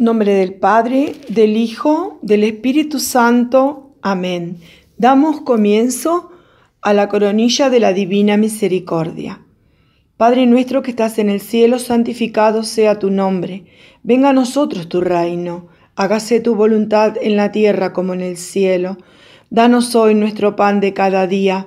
Nombre del Padre, del Hijo, del Espíritu Santo. Amén. Damos comienzo a la coronilla de la Divina Misericordia. Padre nuestro que estás en el cielo, santificado sea tu nombre. Venga a nosotros tu reino. Hágase tu voluntad en la tierra como en el cielo. Danos hoy nuestro pan de cada día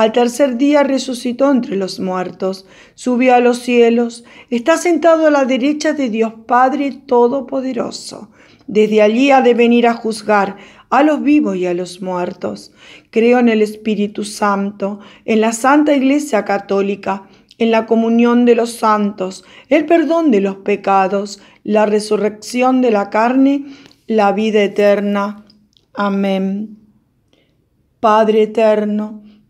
al tercer día resucitó entre los muertos, subió a los cielos, está sentado a la derecha de Dios Padre Todopoderoso. Desde allí ha de venir a juzgar a los vivos y a los muertos. Creo en el Espíritu Santo, en la Santa Iglesia Católica, en la comunión de los santos, el perdón de los pecados, la resurrección de la carne, la vida eterna. Amén. Padre eterno,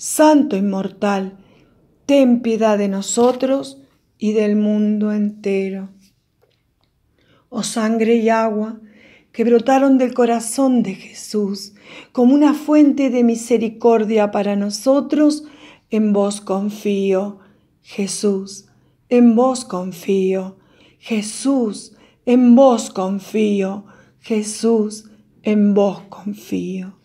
Santo inmortal, ten piedad de nosotros y del mundo entero. Oh sangre y agua que brotaron del corazón de Jesús como una fuente de misericordia para nosotros, en vos confío, Jesús, en vos confío, Jesús, en vos confío, Jesús, en vos confío.